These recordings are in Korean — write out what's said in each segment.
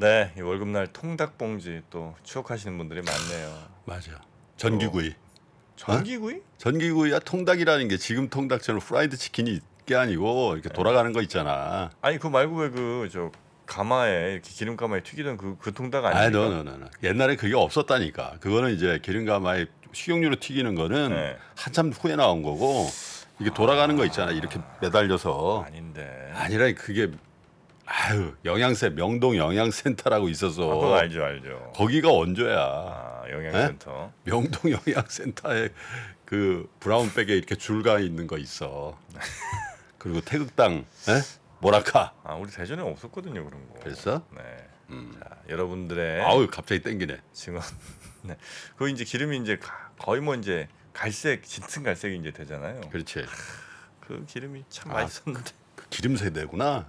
네, 이 월급날 통닭봉지 또 추억하시는 분들이 많네요. 맞아. 전기구이. 전기구이? 어? 전기구이야 어? 통닭이라는 게 지금 통닭처럼 프라이드 치킨이 게 아니고 이렇게 네. 돌아가는 거 있잖아. 아니 그 말고 왜 그 저 가마에 이렇게 기름 가마에 튀기던 그, 그 통닭 아니야? 아니, 너너너 옛날에 그게 없었다니까. 그거는 이제 기름 가마에 식용유로 튀기는 거는 네. 한참 후에 나온 거고 이게 돌아가는 아... 거 있잖아. 이렇게 매달려서. 아닌데. 아니라 그게 아유 영양세 명동 영양센터라고 있어서 아, 그거 알죠 알죠 거기가 원조야 아, 영양센터 에? 예? 명동 영양센터에 그 브라운백에 이렇게 줄가 있는 거 있어 그리고 태극당 에? 예? 모라카 아 우리 대전에 없었거든요 그런 거 그랬어 네 음. 자, 여러분들의 아우 갑자기 땡기네 증언 네 그거 이제 기름이 이제 거의 뭐 이제 갈색 짙은 갈색이 이제 되잖아요 그렇지 그 기름이 참 아, 맛있었는데 그, 그 기름 새되구나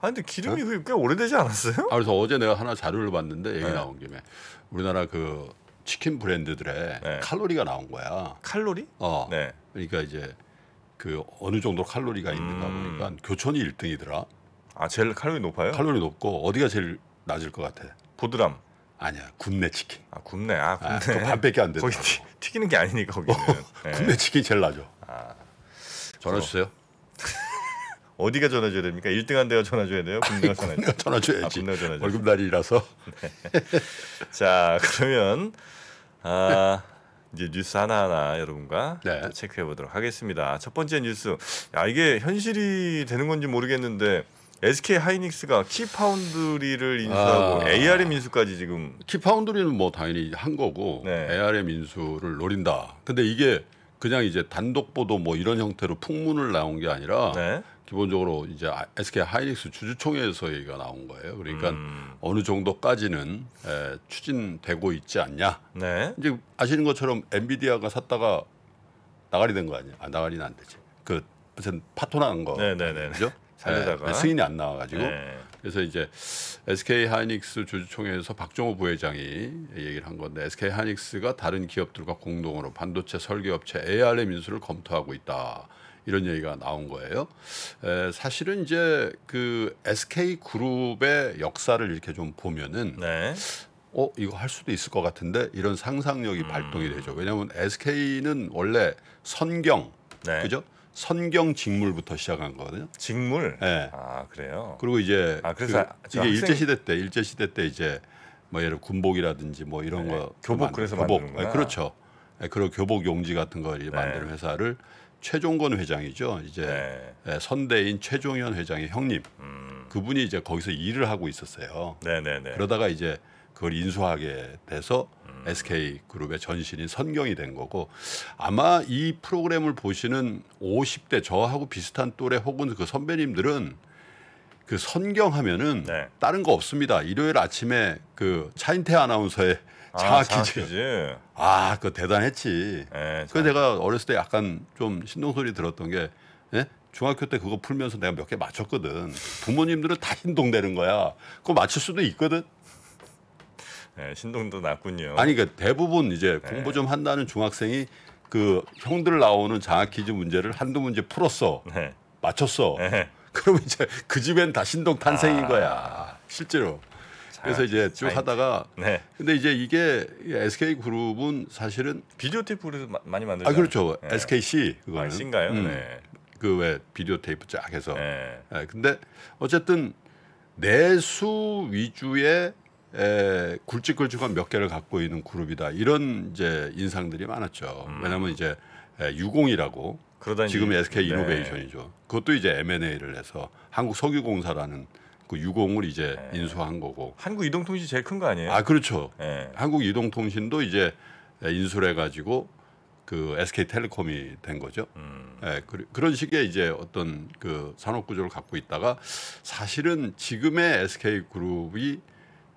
아 근데 기름이 어? 꽤 오래되지 않았어요? 아, 그래서 어제 내가 하나 자료를 봤는데 얘기 네. 나온 김에 우리나라 그 치킨 브랜드들의 네. 칼로리가 나온 거야. 칼로리? 어. 네. 그러니까 이제 그 어느 정도 칼로리가 있는가 음. 보니까 교촌이 1등이더라. 아 제일 칼로리 높아요? 칼로리 높고 어디가 제일 낮을 것 같아? 보드람. 아니야 굽네 치킨. 아 굽네. 아, 아 굽네. 아, 그 반밖에 안 돼. 거기 튀, 튀기는 게 아니니까 거기는. 어, 네. 굽네 치킨 제일 낮아. 아. 전화 주세요. 어디가 전화 줘야 됩니까? 1등한 데가 전화 줘야 돼요? 군대가 전화, 군대 전화 줘야지. 아, 군 전화 줘야지. 월급날이라서. 네. 자 그러면 아, 이제 뉴스 하나하나 여러분과 네. 체크해 보도록 하겠습니다. 첫 번째 뉴스. 야 이게 현실이 되는 건지 모르겠는데 SK 하이닉스가 키파운드리를 인수하고 아, ARM 인수까지 지금 키파운드리는 뭐 당연히 한 거고 네. ARM 인수를 노린다. 근데 이게 그냥 이제 단독 보도 뭐 이런 형태로 풍문을 나온 게 아니라 네. 기본적으로 이제 SK 아, 하이닉스 주주총회에서 얘기가 나온 거예요. 그러니까 음. 어느 정도까지는 에, 추진되고 있지 않냐. 네. 이제 아시는 것처럼 엔비디아가 샀다가 나가리 된 거 아니에요? 아, 나가리는 안 되지. 그 무슨 파토난 거. 네네네죠. 네, 살려다가 에, 네, 승인이 안 나와가지고. 네. 그래서 이제 SK 하이닉스 주주총회에서 박정호 부회장이 얘기를 한 건데 SK 하이닉스가 다른 기업들과 공동으로 반도체 설계업체 ARM 인수를 검토하고 있다. 이런 얘기가 나온 거예요. 에, 사실은 이제 그 SK 그룹의 역사를 이렇게 좀 보면은 네. 어 이거 할 수도 있을 것 같은데 이런 상상력이 음. 발동이 되죠. 왜냐하면 SK는 원래 선경 네. 그죠? 선경 직물부터 시작한 거거든요. 직물. 네. 아 그래요. 그리고 이제 아 그래서 그, 이게 학생... 일제 시대 때 일제 시대 때 이제 뭐 예를 군복이라든지 뭐 이런 네. 거 교복 만 그래서 만드는 네, 예, 그렇죠. 네, 예, 그런 교복 용지 같은 걸 네. 만드는 회사를 최종건 회장이죠. 이제 네. 예, 선대인 최종현 회장의 형님. 음. 그분이 이제 거기서 일을 하고 있었어요. 네네네. 그러다가 이제 그걸 인수하게 돼서 음. SK 그룹의 전신인 선경이 된 거고 아마 이 프로그램을 보시는 50대 저하고 비슷한 또래 혹은 그 선배님들은 그 선경하면은 네. 다른 거 없습니다. 일요일 아침에 그 차인태 아나운서의 장학퀴즈 아, 아, 그거 대단했지. 네, 그 내가 어렸을 때 약간 좀 신동소리 들었던 게 예? 중학교 때 그거 풀면서 내가 몇 개 맞췄거든. 부모님들은 다 신동되는 거야. 그거 맞출 수도 있거든. 네, 신동도 났군요. 아니 그러니까 대부분 이제 네. 공부 좀 한다는 중학생이 그 형들 나오는 장학 퀴즈 문제를 한두 문제 풀었어. 네. 맞췄어. 네. 그러면 이제 그 집엔 다 신동 탄생인 아... 거야. 실제로. 그래서 이제 쭉 하다가 네. 근데 이제 이게 SK 그룹은 사실은 비디오 테이프를 많이 만들죠. 아 그렇죠. 네. SKC 그거는 아, c 가요 음, 네. 그왜 비디오 테이프 쫙 해서. 네. 네. 근데 어쨌든 내수 위주의 에, 굵직굵직한 몇 개를 갖고 있는 그룹이다. 이런 이제 인상들이 많았죠. 음. 왜냐하면 이제 에, 유공이라고 지금 SK 네. 이노베이션이죠. 그것도 이제 M&A를 해서 한국 석유공사라는 그유공을 이제 네. 인수한 거고. 한국 이동통신 제일 큰 거 아니에요? 아 그렇죠. 네. 한국 이동통신도 이제 인수해 가지고 그 SK텔레콤이 된 거죠. 음. 네, 그런 식의 이제 어떤 그 산업 구조를 갖고 있다가 사실은 지금의 SK 그룹이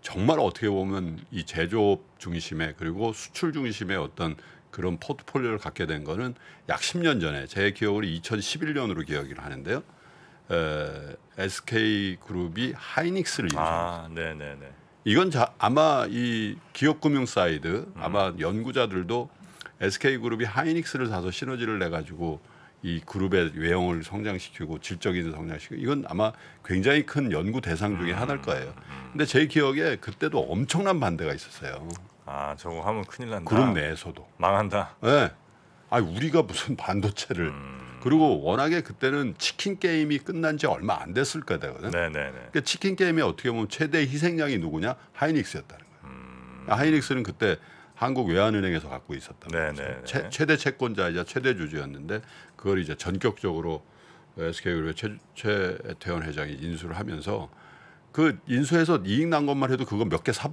정말 어떻게 보면 이 제조업 중심의 그리고 수출 중심의 어떤 그런 포트폴리오를 갖게 된 거는 약 10년 전에 제 기억으로 2011년으로 기억을 하는데요. 에, SK 그룹이 하이닉스를 인수합니다. 아, 네네네. 이건 자, 아마 이 기업금융 사이드 음. 아마 연구자들도 SK 그룹이 하이닉스를 사서 시너지를 내 가지고 이 그룹의 외형을 성장시키고 질적인 성장시키고 이건 아마 굉장히 큰 연구 대상 중에 음, 하나일 거예요. 음. 근데 제 기억에 그때도 엄청난 반대가 있었어요. 아 저거 하면 큰일 난다. 그룹 내에서도 망한다. 네. 아 우리가 무슨 반도체를 음. 그리고 워낙에 그때는 치킨 게임이 끝난 지 얼마 안 됐을 거거든. 네네네. 그러니까 치킨 게임에 어떻게 보면 최대 희생양이 누구냐 하이닉스였다는 거예요. 음. 아, 하이닉스는 그때 한국 외환은행에서 갖고 있었던 최, 최대 채권자이자 최대 주주였는데 그걸 이제 전격적으로 SK그룹의 최, 최태원 회장이 인수를 하면서 그 인수해서 이익 난 것만 해도 그거 몇개사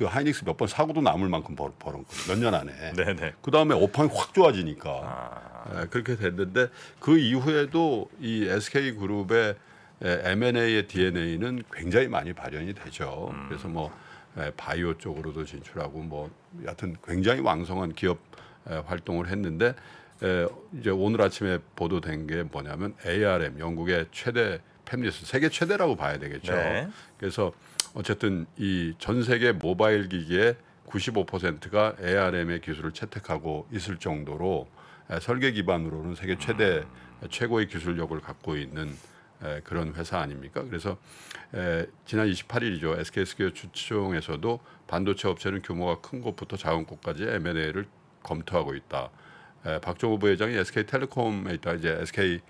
그 하이닉스 몇 번 사고도 남을 만큼 벌, 벌은 거예요. 몇 년 안에. 네네. 그 다음에 오황이확 좋아지니까 아... 예, 그렇게 됐는데 그 이후에도 이 SK 그룹의 M&A의 예, DNA는 굉장히 많이 발현이 되죠. 음. 그래서 뭐 예, 바이오 쪽으로도 진출하고 뭐 여하튼 굉장히 왕성한 기업 활동을 했는데 에, 이제 오늘 아침에 보도된 게 뭐냐면 ARM 영국의 최대 팹리스 세계 최대라고 봐야 되겠죠. 네. 그래서 어쨌든 이 전 세계 모바일 기기의 95%가 ARM의 기술을 채택하고 있을 정도로 설계 기반으로는 세계 최대 최고의 기술력을 갖고 있는 그런 회사 아닙니까? 그래서 지난 28일이죠. SK스퀘어 추총에서도 반도체 업체는 규모가 큰 곳부터 작은 곳까지 M&A를 검토하고 있다. 박종호 부회장이 SK텔레콤에 있다 이제 SK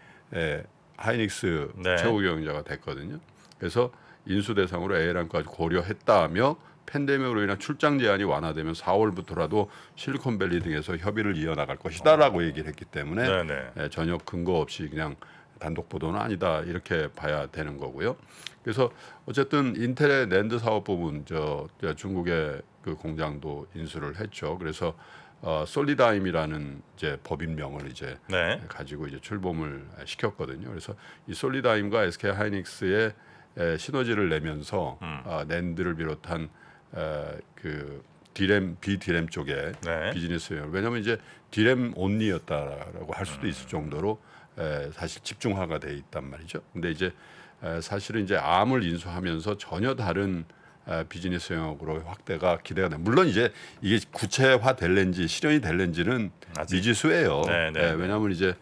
하이닉스 네. 최고 경영자가 됐거든요. 그래서 인수 대상으로 A란까지 고려했다며 팬데믹으로 인한 출장 제한이 완화되면 4월부터라도 실리콘밸리 등에서 협의를 이어나갈 것이다라고 아. 얘기를 했기 때문에 네, 전혀 근거 없이 그냥 단독 보도는 아니다 이렇게 봐야 되는 거고요. 그래서 어쨌든 인텔의 랜드 사업 부분 저 중국의 그 공장도 인수를 했죠. 그래서 어, 솔리다임이라는 이제 법인명을 이제 네. 가지고 이제 출범을 시켰거든요. 그래서 이 솔리다임과 SK 하이닉스의 에, 시너지를 내면서 음. 아, 낸드를 비롯한 에, 그 디램 비디램 쪽에 네. 비즈니스 영역 왜냐하면 이제 디램 온리였다라고 할 수도 음. 있을 정도로 에, 사실 집중화가 돼 있단 말이죠. 근데 이제 에, 사실은 이제 암을 인수하면서 전혀 다른 에, 비즈니스 영역으로 확대가 기대가 돼. 물론 이제 이게 구체화 될는지 실현이 될는지는 미지수예요. 네, 네, 에, 예, 네. 왜냐하면 이제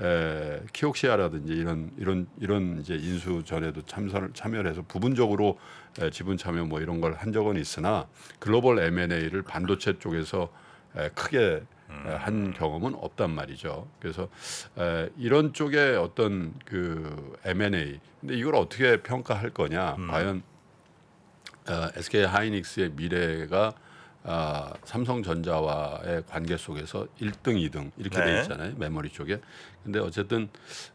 에, 키옥시아라든지 이런 이런 이런 이제 인수전에도 참선을 참여를 해서 부분적으로 에, 지분 참여 뭐 이런 걸 한 적은 있으나 글로벌 M&A를 반도체 쪽에서 에, 크게 에, 한 음. 경험은 없단 말이죠. 그래서 에, 이런 쪽에 어떤 그 M&A 근데 이걸 어떻게 평가할 거냐? 음. 과연 어, SK 하이닉스의 미래가 아, 삼성전자와의 관계 속에서 1등, 2등 이렇게 네. 돼 있잖아요 메모리 쪽에. 근데 어쨌든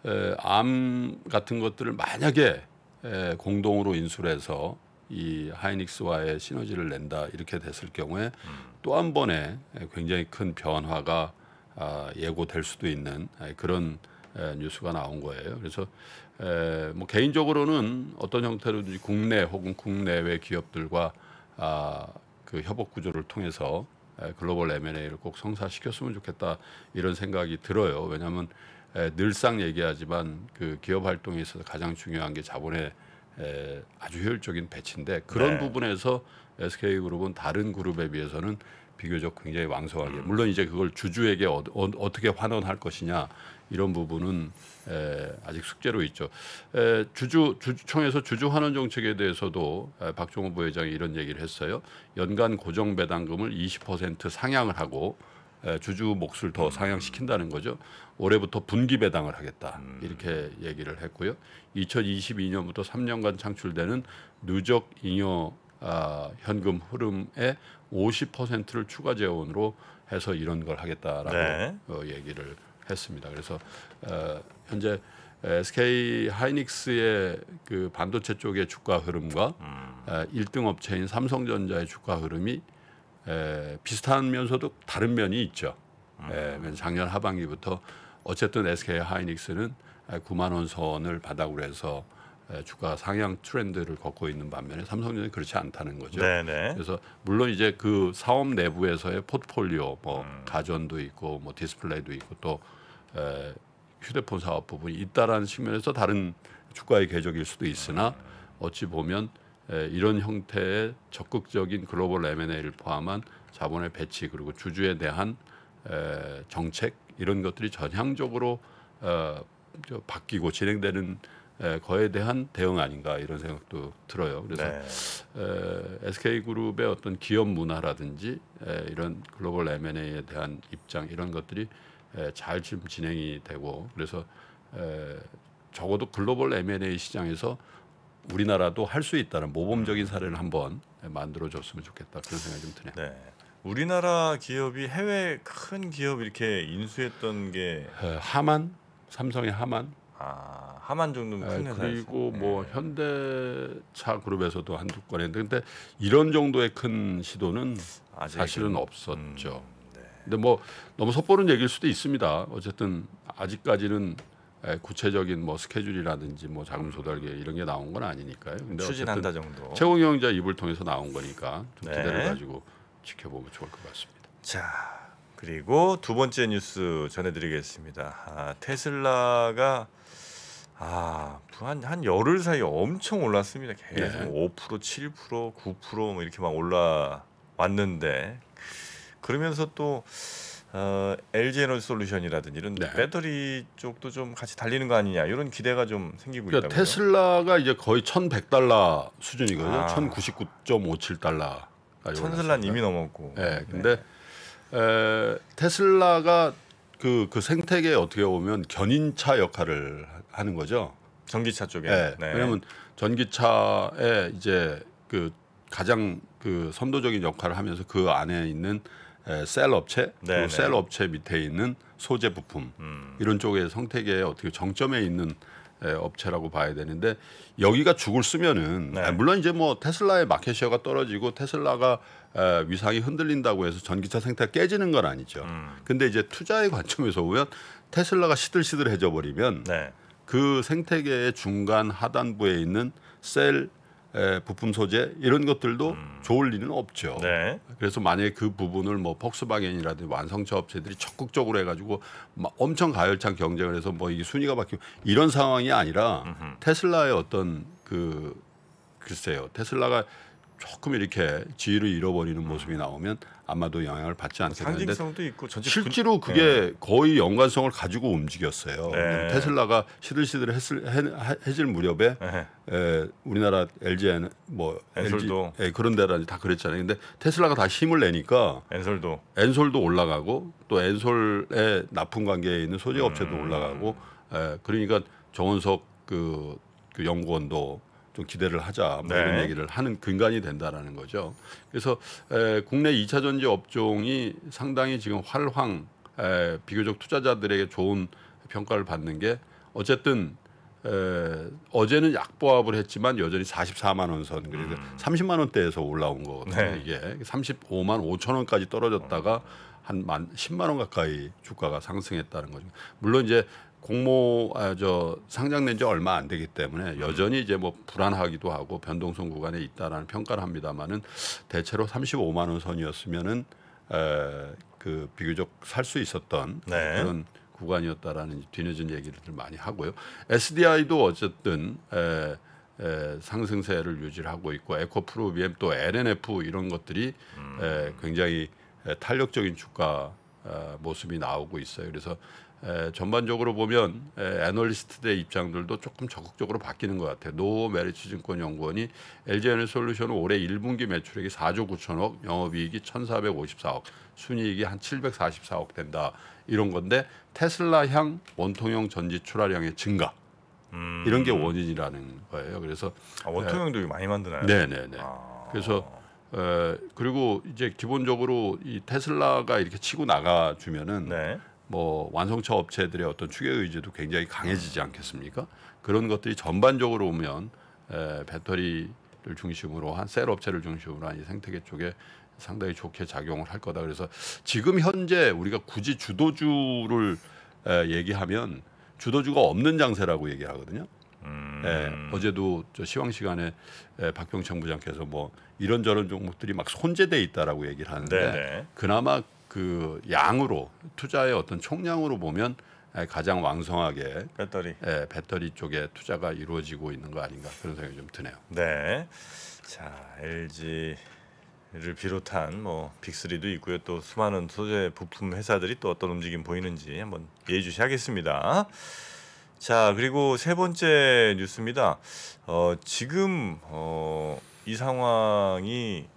에, 암 같은 것들을 만약에 에, 공동으로 인수해서 이 하이닉스와의 시너지를 낸다 이렇게 됐을 경우에 음. 또한 번에 굉장히 큰 변화가 아, 예고될 수도 있는 아, 그런 에, 뉴스가 나온 거예요. 그래서 에, 뭐 개인적으로는 어떤 형태로든지 국내 혹은 국내외 기업들과 아, 그 협업 구조를 통해서 글로벌 M&A를 꼭 성사시켰으면 좋겠다 이런 생각이 들어요. 왜냐하면 늘상 얘기하지만 그 기업 활동에 있어서 가장 중요한 게 자본의 아주 효율적인 배치인데 그런 네. 부분에서 SK그룹은 다른 그룹에 비해서는 비교적 굉장히 왕성하게 음. 물론 이제 그걸 주주에게 어, 어 떻게 환원할 것이냐 이런 부분은 에, 아직 숙제로 있죠. 에, 주주 주주총에서 주주 환원 정책에 대해서도 에, 박종호 부회장이 이런 얘기를 했어요. 연간 고정 배당금을 20% 상향을 하고 에, 주주 몫을 더 음. 상향시킨다는 거죠. 올해부터 분기 배당을 하겠다 음. 이렇게 얘기를 했고요. 2022년부터 3년간 창출되는 누적 잉여 아, 현금 흐름의 50%를 추가 재원으로 해서 이런 걸 하겠다라고 네. 어, 얘기를 했습니다. 그래서 어, 현재 SK 하이닉스의 그 반도체 쪽의 주가 흐름과 음. 1등 업체인 삼성전자의 주가 흐름이 에, 비슷하면서도 다른 면이 있죠. 음. 에, 작년 하반기부터 어쨌든 SK 하이닉스는 9만 원 선을 바닥으로 해서 주가 상향 트렌드를 걷고 있는 반면에 삼성전자는 그렇지 않다는 거죠. 네네. 네. 그래서 물론 이제 그 사업 내부에서의 포트폴리오 뭐 음. 가전도 있고 뭐 디스플레이도 있고 또 에, 휴대폰 사업 부분이 있다라는 측면에서 다른 주가의 궤적일 수도 있으나 음. 어찌 보면 에, 이런 형태의 적극적인 글로벌 M&A를 포함한 자본의 배치 그리고 주주에 대한 에, 정책 이런 것들이 전향적으로 어, 바뀌고 진행되는 에, 거에 대한 대응 아닌가 이런 생각도 들어요. 그래서 네. 에, SK 그룹의 어떤 기업 문화라든지 에, 이런 글로벌 M&A에 대한 입장 이런 것들이 에, 잘 지금 진행이 되고 그래서 에, 적어도 글로벌 M&A 시장에서 우리나라도 할 수 있다는 모범적인 음. 사례를 한번 만들어줬으면 좋겠다 그런 생각이 좀 드네요. 네. 우리나라 기업이 해외 큰 기업 이렇게 인수했던 게 하만 삼성의 하만 아, 하만중 등큰 네, 회사 그리고 네. 뭐 현대차 그룹에서도 한두 건 했는데 근데 이런 정도의 큰 시도는 사실은 음, 없었죠. 음, 네. 근데 뭐 너무 섣보른 얘기일 수도 있습니다. 어쨌든 아직까지는 예, 구체적인 뭐 스케줄이라든지 뭐 자금 조달계 이런 게 나온 건 아니니까요. 근데 추진한다 정도. 최홍 영자 입을 통해서 나온 거니까 좀 네. 기대를 가지고 지켜보면 좋을 것 같습니다. 자, 그리고 두 번째 뉴스 전해드리겠습니다. 아, 테슬라가 아, 뭐 한, 한 열흘 사이에 엄청 올랐습니다. 계속 네. 5%, 7%, 9%뭐 이렇게 막 올라왔는데 그러면서 또 어, LG 에너지 솔루션이라든지 이런 네. 배터리 쪽도 좀 같이 달리는 거 아니냐 이런 기대가 좀 생기고 그러니까 있다고요. 테슬라가 이제 거의 1,100달러 수준이거든요. 아. 1,099.57달러. 천슬란 이미 넘었고. 네, 근데 네. 에, 테슬라가 그, 그 생태계에 어떻게 보면 견인차 역할을 하는 거죠. 전기차 쪽에. 예. 네. 네. 왜냐하면 전기차에 이제 그 가장 그 선도적인 역할을 하면서 그 안에 있는 에, 셀 업체, 네, 그 네. 셀 업체 밑에 있는 소재 부품 음. 이런 쪽의 생태계에 어떻게 정점에 있는 예, 업체라고 봐야 되는데 여기가 죽을 쓰면은 네. 아, 물론 이제 뭐 테슬라의 마켓시어가 떨어지고 테슬라가 위상이 흔들린다고 해서 전기차 생태가 깨지는 건 아니죠. 음. 근데 이제 투자의 관점에서 보면 테슬라가 시들시들해져 버리면 네. 그 생태계의 중간 하단부에 있는 셀 에, 예, 부품 소재 이런 것들도 음. 좋을 리는 없죠. 네. 그래서 만약에 그 부분을 뭐 폭스바겐이라든지 완성차 업체들이 적극적으로 해가지고 막 엄청 가열창 경쟁을 해서 뭐 이게 순위가 바뀌고 이런 상황이 아니라 음흠. 테슬라의 어떤 그 글쎄요 테슬라가 조금 이렇게 지위를 잃어버리는 모습이 나오면 아마도 영향을 받지 않겠는데 실제로 분... 네. 그게 네. 거의 연관성을 가지고 움직였어요. 네. 테슬라가 시들시들 했을 해, 질 무렵에 네. 에, 우리나라 l g 엔뭐 엔솔도 LG, 에, 그런 데라든지 다 그랬잖아요. 근데 테슬라가 다 힘을 내니까 엔솔도 엔솔도 올라가고 또 엔솔의 납품 관계에 있는 소재 업체도 음. 올라가고 에, 그러니까 정원석 그, 그 연구원도 좀 기대를 하자 뭐 네. 이런 얘기를 하는 근간이 된다라는 거죠. 그래서 에, 국내 2차 전지 업종이 상당히 지금 활황 에, 비교적 투자자들에게 좋은 평가를 받는 게 어쨌든 에, 어제는 약보합을 했지만 여전히 44만 원선 그리고 음. 30만 원대에서 올라온 거거든요. 네. 이게 35만 5천 원까지 떨어졌다가 한 만 10만 원 가까이 주가가 상승했다는 거죠. 물론 이제 공모 아, 저 상장된 지 얼마 안 되기 때문에 음. 여전히 이제 뭐 불안하기도 하고 변동성 구간에 있다라는 평가를 합니다만은 대체로 35만 원 선이었으면은 에, 그 비교적 살 수 있었던 네. 그런 구간이었다라는 뒤늦은 얘기를 많이 하고요. SDI도 어쨌든 에, 에, 상승세를 유지하고 있고 에코프로 비엠또 LNF 이런 것들이 음. 에, 굉장히 에, 탄력적인 주가 에, 아, 모습이 나오고 있어요. 그래서 에, 전반적으로 보면 에, 애널리스트들의 입장들도 조금 적극적으로 바뀌는 것 같아요. 노 메리츠 증권 연구원이 LG에너솔루션은 올해 1분기 매출액이 4조 9천억, 영업이익이 1,454억, 순이익이 한 744억 된다 이런 건데 테슬라향 원통형 전지 출하량의 증가 음. 이런 게 원인이라는 거예요. 그래서 아, 원통형도 에, 많이 만드나요? 네네네. 아. 그래서 에, 그리고 이제 기본적으로 이 테슬라가 이렇게 치고 나가주면은. 네. 뭐 완성차 업체들의 어떤 추계 의지도 굉장히 강해지지 않겠습니까? 그런 것들이 전반적으로 보면 에, 배터리를 중심으로 한 셀 업체를 중심으로 한 이 생태계 쪽에 상당히 좋게 작용을 할 거다. 그래서 지금 현재 우리가 굳이 주도주를 에, 얘기하면 주도주가 없는 장세라고 얘기하거든요. 음. 예, 어제도 저 시황 시간에 에, 박병창 부장께서 뭐 이런저런 종목들이 막 손재돼 있다라고 얘기를 하는데 네네. 네. 그나마 그 양으로 투자의 어떤 총량으로 보면 가장 왕성하게 배터리 예, 배터리 쪽에 투자가 이루어지고 있는 거 아닌가 그런 생각이 좀 드네요. 네. 자, LG를 비롯한 뭐 빅3도 있고요. 또 수많은 소재 부품 회사들이 또 어떤 움직임 보이는지 한번 예주시하겠습니다. 자, 그리고 세 번째 뉴스입니다. 어, 지금 어, 이 상황이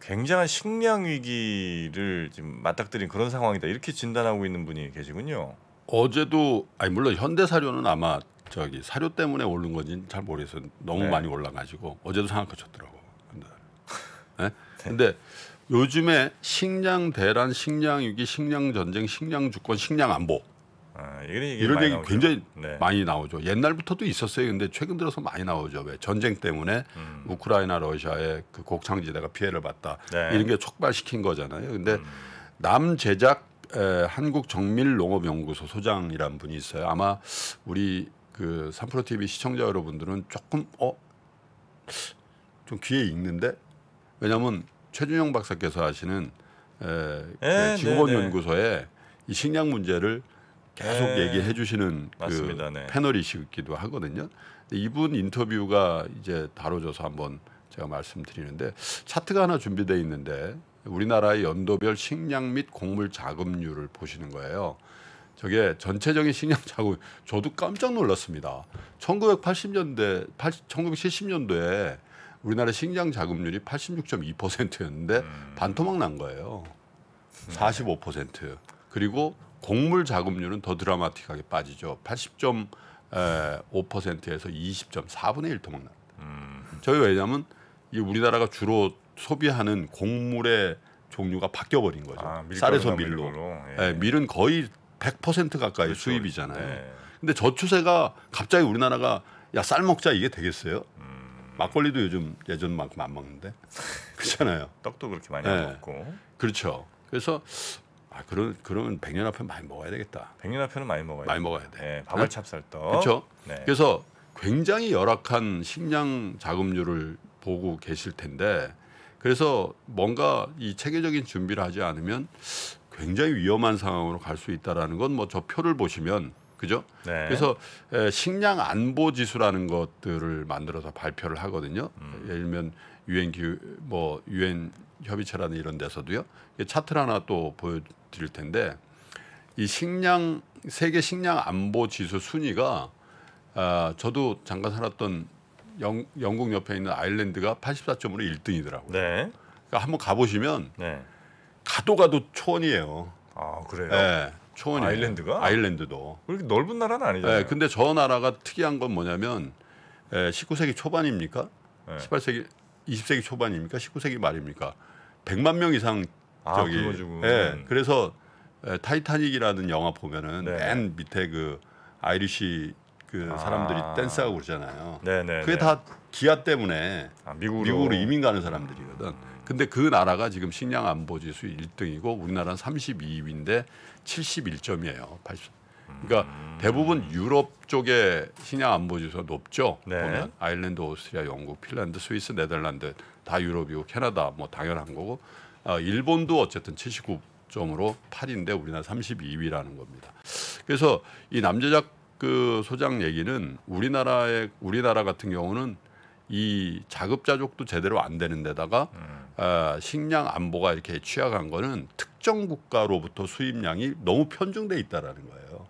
굉장한 식량 위기를 지금 맞닥뜨린 그런 상황이다 이렇게 진단하고 있는 분이 계시군요. 어제도 아니 물론 현대 사료는 아마 저기 사료 때문에 오른 건지 잘 모르겠어요. 너무 네. 많이 올라가지고 어제도 상한가쳤더라고. 근데 예? 네? 근데 요즘에 식량 대란, 식량 위기, 식량 전쟁, 식량 주권, 식량 안보 아, 이런 얘기, 이런 얘기 굉장히 네. 많이 나오죠. 옛날부터도 있었어요. 근데 최근 들어서 많이 나오죠. 왜 전쟁 때문에 음. 우크라이나 러시아의 그 곡창지대가 피해를 봤다. 네. 이런 게 촉발시킨 거잖아요. 근데 음. 남 제작 에, 한국 정밀 농업 연구소 소장이란 분이 있어요. 아마 우리 그 삼프로 TV 시청자 여러분들은 조금 어 좀 귀에 익는데 왜냐하면 최준영 박사께서 하시는 에, 에, 예, 그 직원 연구소에 네, 네. 이 식량 문제를 계속 네. 얘기해 주시는 그 네. 패널이시기도 하거든요. 이분 인터뷰가 이제 다뤄져서 한번 제가 말씀드리는데 차트가 하나 준비되어 있는데 우리나라의 연도별 식량 및 곡물 자급률을 보시는 거예요. 저게 전체적인 식량 자급 저도 깜짝 놀랐습니다. 1980년대 80, 1970년도에 우리나라 식량 자급률이 86.2%였는데 음. 반토막 난 거예요. 45%. 그리고 곡물 자급률은 더 드라마틱하게 빠지죠. 80.5%에서 20.4분의 1 토막납니다. 음. 저희 왜냐하면 이 우리나라가 주로 소비하는 곡물의 종류가 바뀌어 버린 거죠. 아, 쌀에서 밀로. 밀 예. 예, 밀은 거의 100% 가까이 그렇죠. 수입이잖아요. 네. 근데 저 추세가 갑자기 우리나라가 야 쌀 먹자 이게 되겠어요? 음. 막걸리도 요즘 예전만큼 안 먹는데 그렇잖아요. 떡도 그렇게 많이 예. 안 먹고. 그렇죠. 그래서 아, 그런 그러면 백년 화폐 많이 먹어야 되겠다. 백년 화폐는 많이 먹어야 많이 먹어야 돼. 예, 네, 밥을 찹쌀떡. 그렇죠. 네. 그래서 굉장히 열악한 식량 자금률을 보고 계실 텐데 그래서 뭔가 이 체계적인 준비를 하지 않으면 굉장히 위험한 상황으로 갈 수 있다라는 건 뭐 저 표를 보시면 그죠? 네. 그래서 예, 식량 안보 지수라는 것들을 만들어서 발표를 하거든요. 음. 예를 들면 유엔 기뭐 유엔 협의체라는 이런 데서도요. 차트를 하나 또 보여 드릴 텐데 이 식량 세계 식량 안보 지수 순위가 아, 저도 잠깐 살았던 영, 영국 옆에 있는 아일랜드가 84점으로 1등이더라고요. 네. 그러니까 한번 가보시면 네. 가도 가도 초원이에요. 아 그래요? 네, 초원이 아일랜드가 아일랜드도 그렇게 넓은 나라는 아니잖아요. 네, 근데 저 나라가 특이한 건 뭐냐면 에, 19세기 초반입니까? 네. 18세기 20세기 초반입니까? 19세기 말입니까? 100만 명 이상 아, 저기 굶어주고. 예. 음. 그래서 타이타닉이라는 영화 보면은 네. 맨 밑에 그 아이리시 그 아. 사람들이 아. 댄스하고 그러잖아요. 네네. 네, 그게 네. 다 기아 때문에 아, 미국으로. 미국으로. 이민 가는 사람들이거든. 음. 근데 그 나라가 지금 식량 안보 지수 1등이고 우리나라는 32위인데 71점이에요. 80. 그러니까 음. 대부분 유럽 쪽에 식량 안보 지수가 높죠. 네. 보면 아일랜드, 오스트리아, 영국, 핀란드, 스위스, 네덜란드 다 유럽이고 캐나다 뭐 당연한 거고 어, 일본도 어쨌든 79점으로 8인데 우리나라 32위라는 겁니다. 그래서 이남제작그 소장 얘기는 우리나라의 우리나라 같은 경우는 이 자급자족도 제대로 안 되는 데다가 음. 어, 식량 안보가 이렇게 취약한 거는 특정 국가로부터 수입량이 너무 편중돼 있다라는 거예요.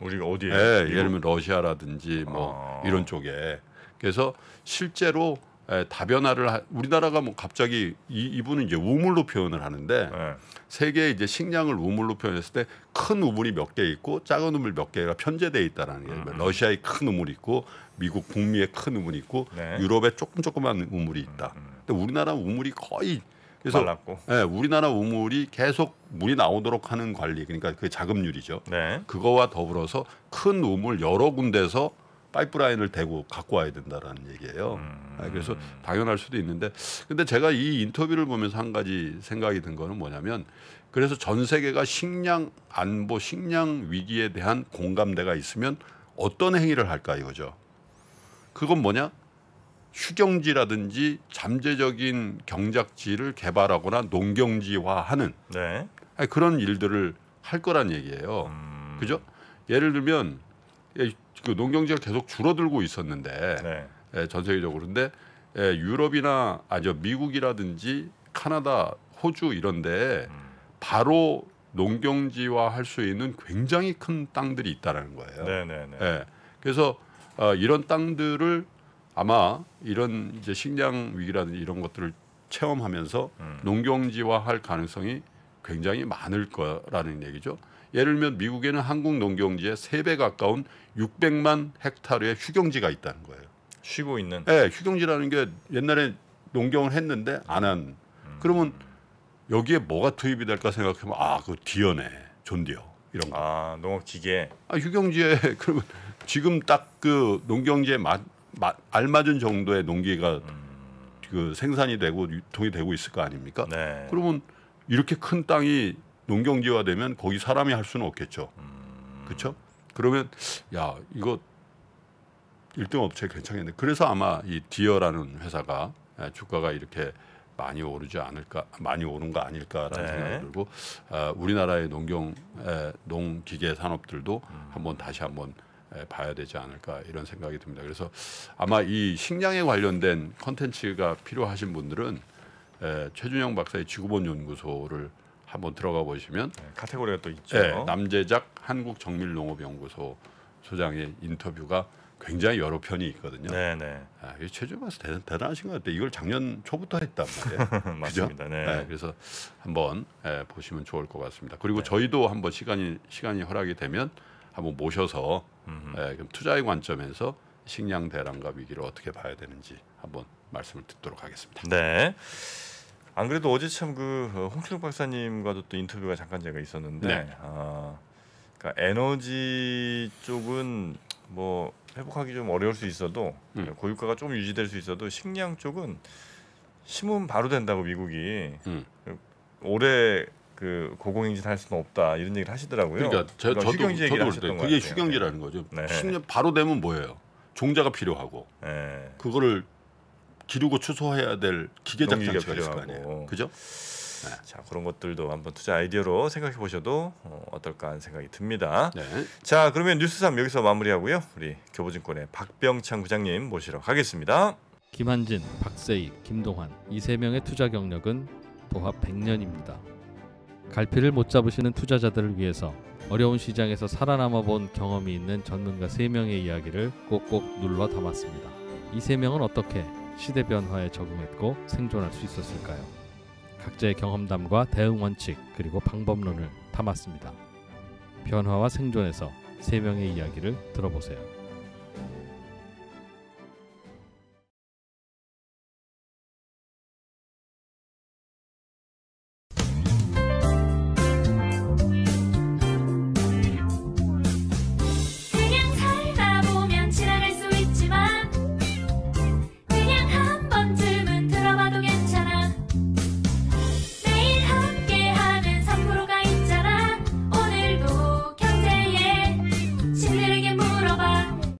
우리가 어디에? 예, 예를 들면 러시아라든지 뭐 아. 이런 쪽에. 그래서 실제로 에, 예, 다변화를 하, 우리나라가 뭐 갑자기 이, 이분은 이제 우물로 표현을 하는데 네. 세계에 이제 식량을 우물로 표현했을 때 큰 우물이 몇 개 있고 작은 우물 몇 개가 편제돼 있다라는 거예요. 음. 러시아의 큰 우물이 있고 미국 북미의 큰 우물이 있고 네. 유럽의 조금 조그만 우물이 있다. 음, 음. 근데 우리나라 우물이 거의 그래서 말랐고. 예, 우리나라 우물이 계속 물이 나오도록 하는 관리 그러니까 그자급률이죠 네. 그거와 더불어서 큰 우물 여러 군데서 파이프라인을 대고 갖고 와야 된다라는 얘기예요. 음. 아, 그래서 당연할 수도 있는데 근데 제가 이 인터뷰를 보면서 한 가지 생각이 든 거는 뭐냐면 그래서 전 세계가 식량 안보, 식량 위기에 대한 공감대가 있으면 어떤 행위를 할까 이거죠. 그건 뭐냐? 휴경지라든지 잠재적인 경작지를 개발하거나 농경지화하는 네. 그런 일들을 할 거란 얘기예요. 음. 그죠? 예를 들면 그 농경지가 계속 줄어들고 있었는데 네. 예, 전 세계적으로 근데 예, 유럽이나 아니요 미국이라든지 캐나다 호주 이런데 음. 바로 농경지화할 수 있는 굉장히 큰 땅들이 있다라는 거예요. 네네네. 네, 네. 예. 그래서 어, 이런 땅들을 아마 이런 이제 식량 위기라든지 이런 것들을 체험하면서 음. 농경지화할 가능성이 굉장히 많을 거라는 얘기죠. 예를 들면 미국에는 한국 농경지의 3배 가까운 600만 헥타르의 휴경지가 있다는 거예요. 쉬고 있는. 네, 휴경지라는 게 옛날에 농경을 했는데 안 한. 음. 그러면 여기에 뭐가 투입이 될까 생각하면 아, 그 디어네. 존디어. 이런 거. 아, 농업 기계. 아, 휴경지에 그러면 지금 딱 그 농경지에 맞, 맞, 알맞은 정도의 농기가 음. 그 생산이 되고 유통이 되고 있을 거 아닙니까? 네. 그러면 이렇게 큰 땅이 농경지화되면 거기 사람이 할 수는 없겠죠. 그렇죠? 그러면 야 이거 1등 업체 괜찮겠네. 그래서 아마 이 디어라는 회사가 예, 주가가 이렇게 많이 오르지 않을까 많이 오른 거 아닐까라는 네. 생각이 들고 어, 우리나라의 농경 에, 농기계 산업들도 음. 한번 다시 한번 에, 봐야 되지 않을까 이런 생각이 듭니다. 그래서 아마 이 식량에 관련된 컨텐츠가 필요하신 분들은 에, 최준영 박사의 지구본 연구소를 한번 들어가 보시면 네, 카테고리가 또 있죠. 네, 남재작 한국정밀농업연구소 소장의 인터뷰가 굉장히 여러 편이 있거든요. 네네. 네. 아, 최주봐서 대단, 대단하신 것 같아요. 이걸 작년 초부터 했단 말이에요. 맞습니다. 네. 네. 그래서 한번 네, 보시면 좋을 것 같습니다. 그리고 네. 저희도 한번 시간이 시간이 허락이 되면 한번 모셔서 네, 그럼 투자의 관점에서 식량 대란과 위기를 어떻게 봐야 되는지 한번 말씀을 듣도록 하겠습니다. 네. 안 그래도 어제 참그 어, 홍춘욱 박사님과도 또 인터뷰가 잠깐 제가 있었는데 네. 아, 그러니까 에너지 쪽은 뭐 회복하기 좀 어려울 수 있어도 음. 고유가가 좀 유지될 수 있어도 식량 쪽은 심으면 바로 된다고 미국이 음. 올해 그 고공행진 할 수는 없다 이런 얘기를 하시더라고요. 그러니까 저, 그러니까 저도 저도 그때 그게 휴경지라는 거죠. 네. 식량 바로 되면 뭐예요? 종자가 필요하고 네. 그거를 기르고 추소해야 될 기계 장치가 있을 거 아니에요. 그죠? 네. 자 그런 것들도 한번 투자 아이디어로 생각해 보셔도 어, 떨까 하는 생각이 듭니다. 네. 자 그러면 뉴스삼 여기서 마무리하고요. 우리 교보증권의 박병창 부장님 모시러 가겠습니다. 김한진, 박세희, 김동환 이 세 명의 투자 경력은 도합 100년입니다. 갈피를 못 잡으시는 투자자들을 위해서 어려운 시장에서 살아남아 본 경험이 있는 전문가 3명의 이야기를 꼭꼭 눌러 담았습니다. 이 3명은 어떻게 시대 변화에 적응했고 생존할 수 있었을까요? 각자의 경험담과 대응 원칙 그리고 방법론을 담았습니다. 변화와 생존에서 세 명의 이야기를 들어보세요.